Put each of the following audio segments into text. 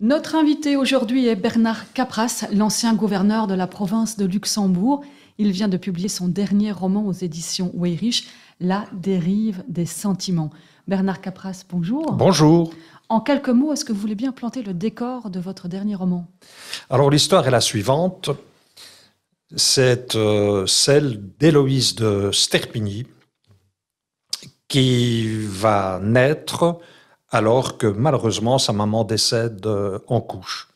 Notre invité aujourd'hui est Bernard Capras, l'ancien gouverneur de la province de Luxembourg. Il vient de publier son dernier roman aux éditions Weyrich, La dérive des sentiments. Bernard Capras, bonjour. Bonjour. En quelques mots, est-ce que vous voulez bien planter le décor de votre dernier roman Alors l'histoire est la suivante. C'est euh, celle d'Héloïse de Sterpigny qui va naître alors que malheureusement sa maman décède euh, en couche.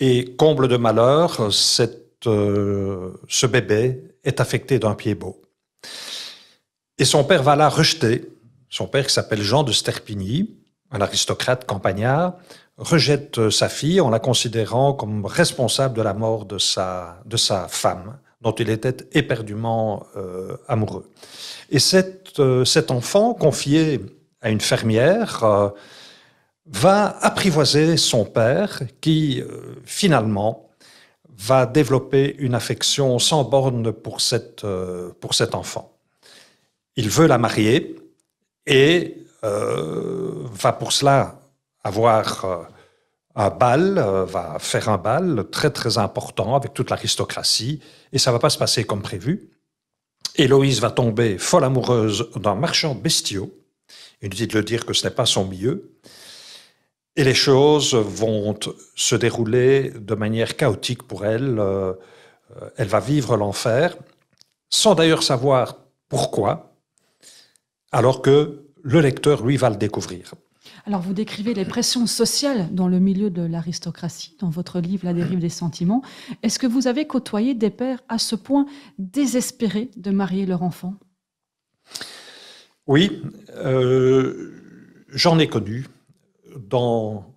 Et comble de malheur, cette, euh, ce bébé est affecté d'un pied-beau. Et son père va la rejeter. Son père, qui s'appelle Jean de Sterpigny, un aristocrate campagnard, rejette euh, sa fille en la considérant comme responsable de la mort de sa, de sa femme, dont il était éperdument amoureux. Et cet enfant, confié à une fermière, euh, va apprivoiser son père qui, euh, finalement, va développer une affection sans borne pour, cette, euh, pour cet enfant. Il veut la marier et va pour cela avoir un bal, va faire un bal très très important avec toute l'aristocratie, et ça va pas se passer comme prévu. Héloïse va tomber folle amoureuse d'un marchand bestiaux, Inutile de le dire que ce n'est pas son milieu. Et les choses vont se dérouler de manière chaotique pour elle. Euh, elle va vivre l'enfer, sans d'ailleurs savoir pourquoi, alors que le lecteur, lui, va le découvrir. Alors, vous décrivez les pressions sociales dans le milieu de l'aristocratie, dans votre livre La dérive des sentiments. Est-ce que vous avez côtoyé des pères à ce point désespérés de marier leur enfant oui, euh, j'en ai connu dans,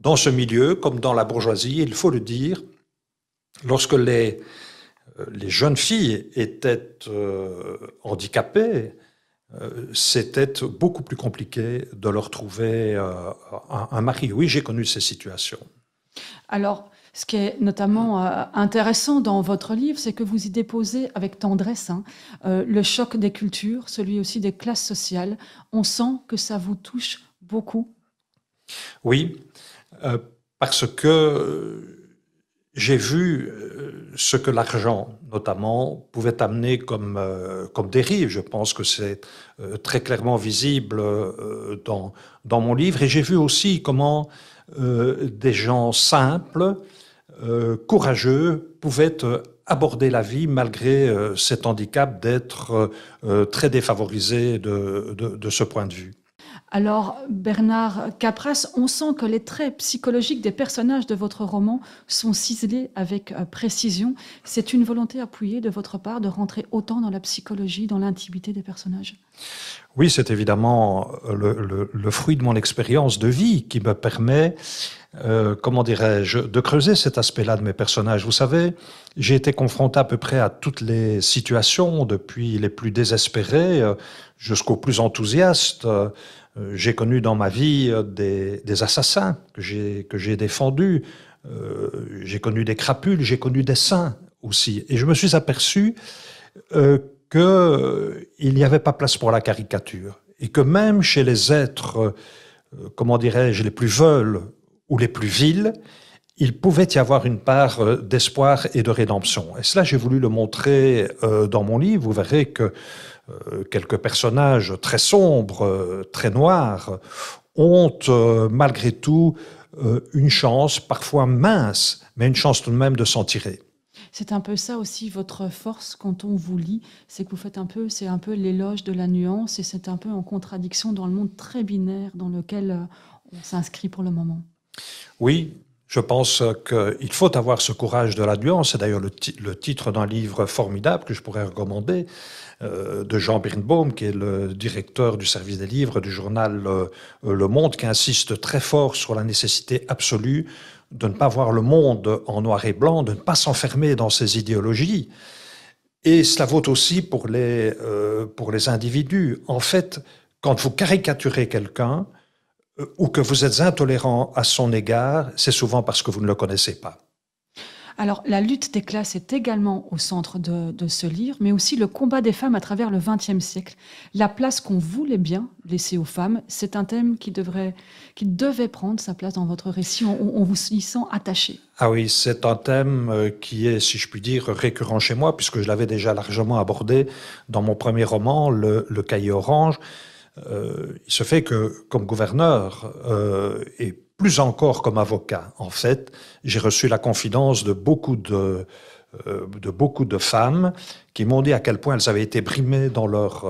dans ce milieu, comme dans la bourgeoisie, il faut le dire, lorsque les, les jeunes filles étaient euh, handicapées, euh, c'était beaucoup plus compliqué de leur trouver un, un mari. Oui, j'ai connu ces situations. Alors, ce qui est notamment euh, intéressant dans votre livre, c'est que vous y déposez avec tendresse hein, euh, le choc des cultures, celui aussi des classes sociales. On sent que ça vous touche beaucoup. Oui, euh, parce que j'ai vu ce que l'argent, notamment, pouvait amener comme, comme dérive. Je pense que c'est très clairement visible dans, dans mon livre. Et j'ai vu aussi comment des gens simples euh, courageux pouvaient euh, aborder la vie malgré euh, cet handicap d'être très défavorisé de, ce point de vue. Alors, Bernard Capras, on sent que les traits psychologiques des personnages de votre roman sont ciselés avec précision. C'est une volonté appuyée de votre part de rentrer autant dans la psychologie, dans l'intimité des personnages Oui, c'est évidemment le, fruit de mon expérience de vie qui me permet euh, comment dirais-je, de creuser cet aspect-là de mes personnages. Vous savez, j'ai été confronté à peu près à toutes les situations, depuis les plus désespérées euh, jusqu'aux plus enthousiastes. Euh, j'ai connu dans ma vie des, assassins que j'ai défendus. j'ai connu des crapules, j'ai connu des saints aussi. Et je me suis aperçu qu'il n'y avait pas place pour la caricature. Et que même chez les êtres, comment dirais-je, les plus veulent, ou les plus vils, il pouvait y avoir une part euh, d'espoir et de rédemption. Et cela, j'ai voulu le montrer euh, dans mon livre. Vous verrez que euh, quelques personnages très sombres, très noirs, ont malgré tout une chance, parfois mince, mais une chance tout de même de s'en tirer. C'est un peu ça aussi votre force quand on vous lit, c'est que vous faites un peu, c'est un peu l'éloge de la nuance et c'est un peu en contradiction dans le monde très binaire dans lequel on s'inscrit pour le moment. Oui, je pense qu'il faut avoir ce courage de la nuance. C'est d'ailleurs le, titre d'un livre formidable que je pourrais recommander euh, de Jean Birnbaum, qui est le directeur du service des livres du journal euh, euh, Le Monde, qui insiste très fort sur la nécessité absolue de ne pas voir le monde en noir et blanc, de ne pas s'enfermer dans ses idéologies. Et cela vaut aussi pour les, pour les individus. En fait, quand vous caricaturez quelqu'un, ou que vous êtes intolérant à son égard, c'est souvent parce que vous ne le connaissez pas. Alors, la lutte des classes est également au centre de, ce livre, mais aussi le combat des femmes à travers le XXe siècle. La place qu'on voulait bien laisser aux femmes, c'est un thème qui, devrait, qui devait prendre sa place dans votre récit. où on vous y sent attaché. Ah oui, c'est un thème euh, qui est, si je puis dire, récurrent chez moi, puisque je l'avais déjà largement abordé dans mon premier roman, Le, le Cahier Orange. Euh, il se fait que, comme gouverneur, euh, et plus encore comme avocat, en fait, j'ai reçu la confidence de beaucoup de, euh, de beaucoup de femmes qui m'ont dit à quel point elles avaient été brimées dans leur,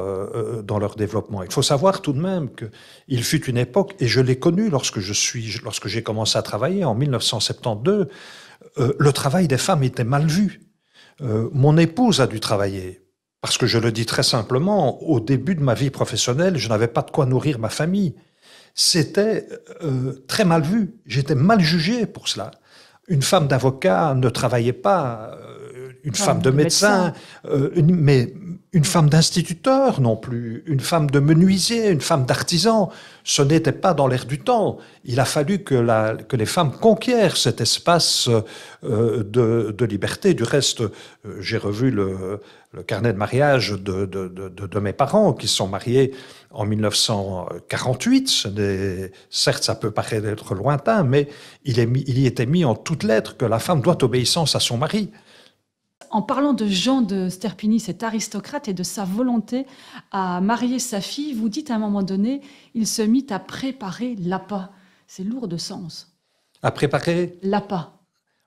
dans leur développement. Il faut savoir tout de même qu'il fut une époque, et je l'ai connue lorsque je suis, lorsque j'ai commencé à travailler en 1972, le travail des femmes était mal vu. mon épouse a dû travailler parce que je le dis très simplement, au début de ma vie professionnelle, je n'avais pas de quoi nourrir ma famille. C'était euh, très mal vu. J'étais mal jugé pour cela. Une femme d'avocat ne travaillait pas euh, une femme, de, médecin, euh, mais une femme d'instituteur non plus, une femme de menuisier, une femme d'artisan. Ce n'était pas dans l'air du temps. Il a fallu que, les femmes conquièrent cet espace euh, de, liberté. Du reste, euh, j'ai revu le, carnet de mariage de, mes parents qui se sont mariés en 1948. certes, ça peut paraître lointain, mais il, il y était mis en toutes lettres que la femme doit obéissance à son mari en parlant de Jean de Sterpini, cet aristocrate, et de sa volonté à marier sa fille, vous dites à un moment donné, il se mit à préparer l'appât. C'est lourd de sens. À préparer L'appât.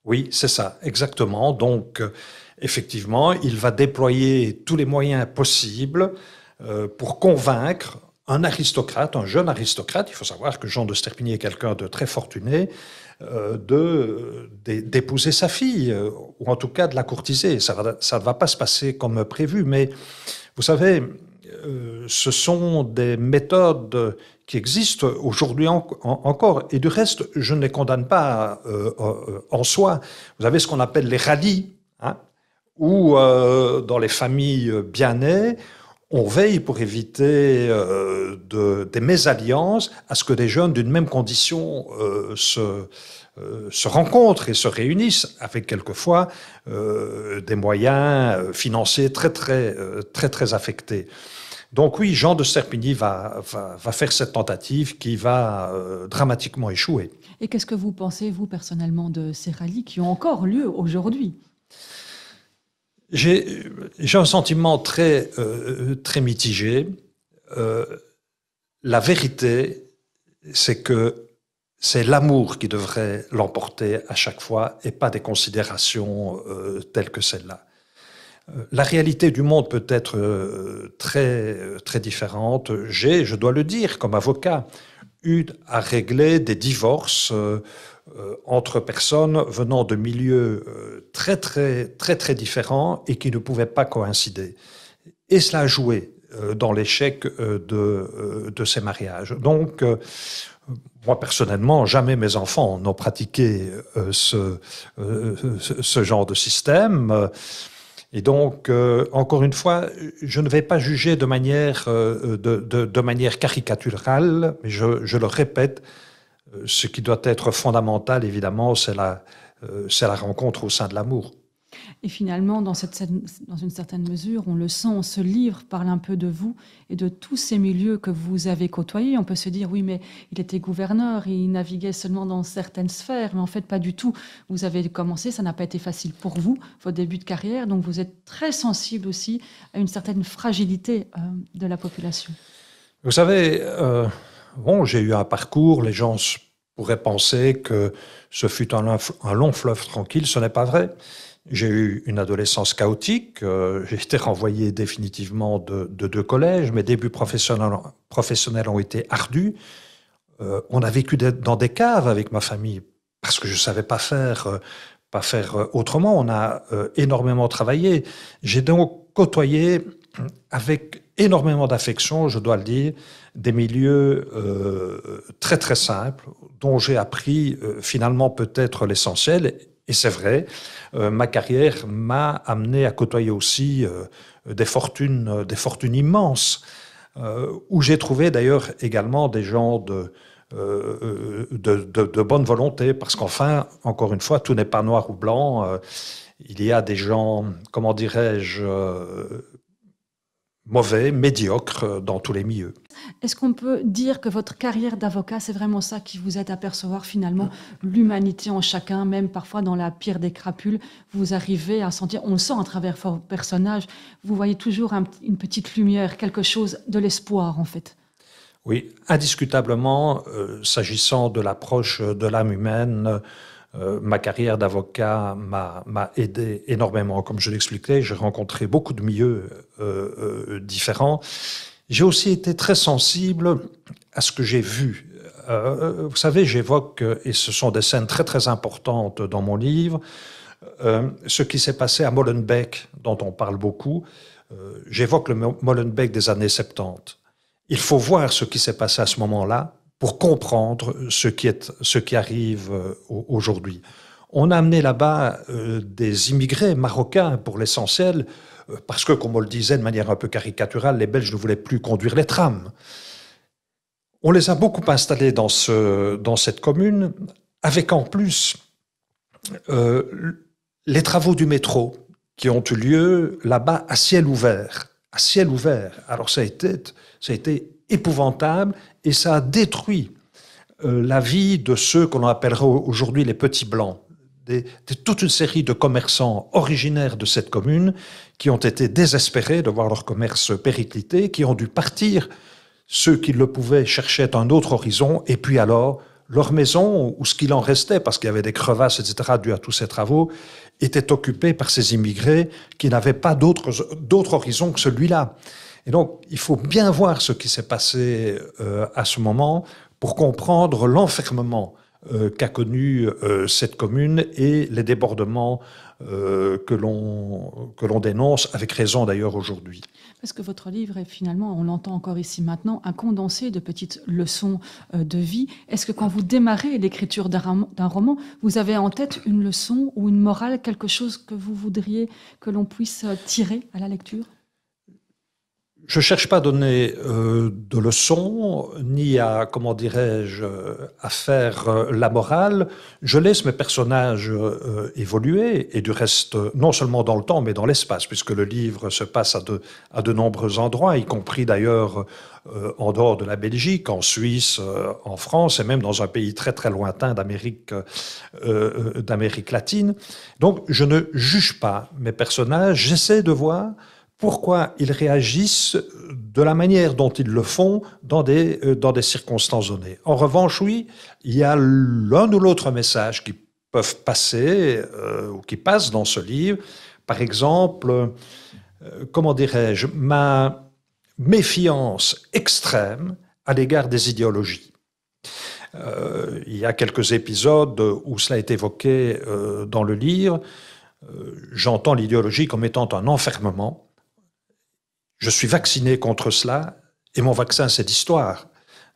Oui, c'est ça, exactement. Donc, euh, effectivement, il va déployer tous les moyens possibles euh, pour convaincre un aristocrate, un jeune aristocrate. Il faut savoir que Jean de Sterpini est quelqu'un de très fortuné. Euh, de d'épouser sa fille, euh, ou en tout cas de la courtiser. Ça, ne va pas se passer comme prévu, mais vous savez, euh, ce sont des méthodes qui existent aujourd'hui encore. Et du reste, je ne les condamne pas en soi. Vous avez ce qu'on appelle les rallies », hein, ou dans les familles bien nées, on veille pour éviter euh, des mésalliances à ce que des jeunes d'une même condition euh, euh, se, rencontrent et se réunissent, avec quelquefois des moyens financiers très très très très affectés. Donc oui, Jean de Serpigny va, faire cette tentative qui va dramatiquement échouer. Et qu'est-ce que vous pensez, vous, personnellement, de ces rallyes qui ont encore lieu aujourd'hui j'ai un sentiment très, euh, très mitigé. Euh, la vérité, c'est que c'est l'amour qui devrait l'emporter à chaque fois et pas des considérations euh, telles que celle-là. La réalité du monde peut être très, très différente. J'ai, je dois le dire, comme avocat, eu à régler des divorces euh, entre personnes venant de milieux euh, très, très, très, très différents et qui ne pouvaient pas coïncider. Et cela a joué euh, dans l'échec de, ces mariages. Donc, moi personnellement, jamais mes enfants n'ont pratiqué ce, genre de système. Et donc, encore une fois, je ne vais pas juger de manière, de, manière caricaturale, mais je le répète, euh, ce qui doit être fondamental, évidemment, euh, c'est la, rencontre au sein de l'amour. Et finalement, dans, une certaine mesure, on le sent, ce livre, parle un peu de vous et de tous ces milieux que vous avez côtoyés. On peut se dire, oui, mais il était gouverneur, il naviguait seulement dans certaines sphères, mais en fait, pas du tout. Vous avez commencé, ça n'a pas été facile pour vous, votre début de carrière, donc vous êtes très sensible aussi à une certaine fragilité euh, de la population. Vous savez, bon, j'ai eu un parcours, les gens pourrait penser que ce fut un, long fleuve tranquille. Ce n'est pas vrai. J'ai eu une adolescence chaotique. Euh, j'ai été renvoyé définitivement de, deux collèges. Mes débuts professionnels, professionnels ont été ardus. Euh, on a vécu dans des caves avec ma famille parce que je ne savais pas faire, euh, pas faire autrement. On a énormément travaillé. J'ai donc côtoyé avec énormément d'affection, je dois le dire, des milieux euh, très très simples, dont j'ai appris euh, finalement peut-être l'essentiel. Et c'est vrai, euh, ma carrière m'a amené à côtoyer aussi euh, des fortunes, des fortunes immenses, où j'ai trouvé d'ailleurs également des gens de, de, de, de, bonne volonté, parce qu'enfin, encore une fois, tout n'est pas noir ou blanc. il y a des gens, comment dirais-je, mauvais, médiocre euh, dans tous les milieux. Est-ce qu'on peut dire que votre carrière d'avocat, c'est vraiment ça qui vous aide à percevoir finalement l'humanité en chacun, même parfois dans la pire des crapules, vous arrivez à sentir, on le sent à travers vos personnages, vous voyez toujours une petite lumière, quelque chose de l'espoir en fait. Oui, indiscutablement, euh, s'agissant de l'approche de l'âme humaine, euh, ma carrière d'avocat m'a aidé énormément. Comme je l'expliquais, j'ai rencontré beaucoup de milieux euh, euh, différents. J'ai aussi été très sensible à ce que j'ai vu. vous savez, j'évoque, et ce sont des scènes très très importantes dans mon livre, ce qui s'est passé à Molenbeek, dont on parle beaucoup. J'évoque le Molenbeek des années 70. Il faut voir ce qui s'est passé à ce moment-là pour comprendre ce qui, est, ce qui arrive euh, aujourd'hui. On a amené là-bas euh, des immigrés marocains pour l'essentiel, euh, parce que, comme on le disait de manière un peu caricaturale, les Belges ne voulaient plus conduire les trams. On les a beaucoup installés dans, ce, dans cette commune, avec en plus les travaux du métro qui ont eu lieu là-bas à ciel ouvert. À ciel ouvert. Alors ça a été, ça a été épouvantable et ça a détruit euh, la vie de ceux qu'on appellera aujourd'hui les petits blancs. Des, toute une série de commerçants originaires de cette commune qui ont été désespérés de voir leur commerce périclité, qui ont dû partir. Ceux qui le pouvaient cherchaient un autre horizon, et puis alors, leur maison, ou ce qu'il en restait, parce qu'il y avait des crevasses, etc., dues à tous ces travaux, était occupée par ces immigrés qui n'avaient pas d'autre horizon que celui-là. Et donc, il faut bien voir ce qui s'est passé euh, à ce moment pour comprendre l'enfermement euh, qu'a connu euh, cette commune et les débordements que l'on dénonce, avec raison d'ailleurs aujourd'hui. Parce que votre livre est finalement, on l'entend encore ici maintenant, un condensé de petites leçons de vie. Est-ce que quand vous démarrez l'écriture d'un roman, vous avez en tête une leçon ou une morale, quelque chose que vous voudriez que l'on puisse tirer à la lecture je cherche pas à donner euh, de leçons, ni à, comment dirais-je, à faire euh, la morale. Je laisse mes personnages euh, évoluer, et du reste, non seulement dans le temps, mais dans l'espace, puisque le livre se passe à de, à de nombreux endroits, y compris d'ailleurs en dehors de la Belgique, en Suisse, en France, et même dans un pays très très lointain d'Amérique, d'Amérique latine. Donc je ne juge pas mes personnages, j'essaie de voir pourquoi ils réagissent de la manière dont ils le font dans des, euh, dans des circonstances données. En revanche, oui, il y a l'un ou l'autre message qui peuvent passer euh, ou qui passe dans ce livre. Par exemple, euh, comment dirais-je, ma méfiance extrême à l'égard des idéologies. il y a quelques épisodes où cela est évoqué dans le livre. J'entends l'idéologie comme étant un enfermement je suis vacciné contre cela et mon vaccin, c'est l'histoire.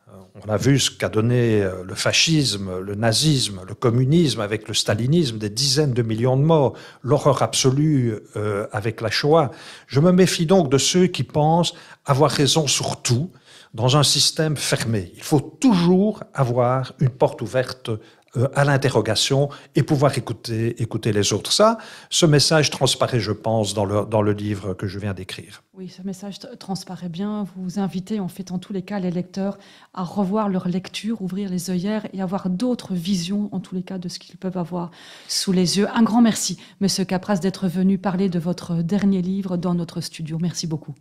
Euh, on a vu ce qu'a donné euh, le fascisme, le nazisme, le communisme avec le stalinisme, des dizaines de millions de morts, l'horreur absolue euh, avec la Shoah. Je me méfie donc de ceux qui pensent avoir raison sur tout dans un système fermé. Il faut toujours avoir une porte ouverte euh, à l'interrogation et pouvoir écouter, écouter les autres. Ça, ce message transparaît, je pense, dans le, dans le livre que je viens d'écrire. Oui, ce message transparaît bien. Vous invitez en fait en tous les cas les lecteurs à revoir leur lecture, ouvrir les œillères et avoir d'autres visions en tous les cas de ce qu'ils peuvent avoir sous les yeux. Un grand merci, Monsieur Capras, d'être venu parler de votre dernier livre dans notre studio. Merci beaucoup.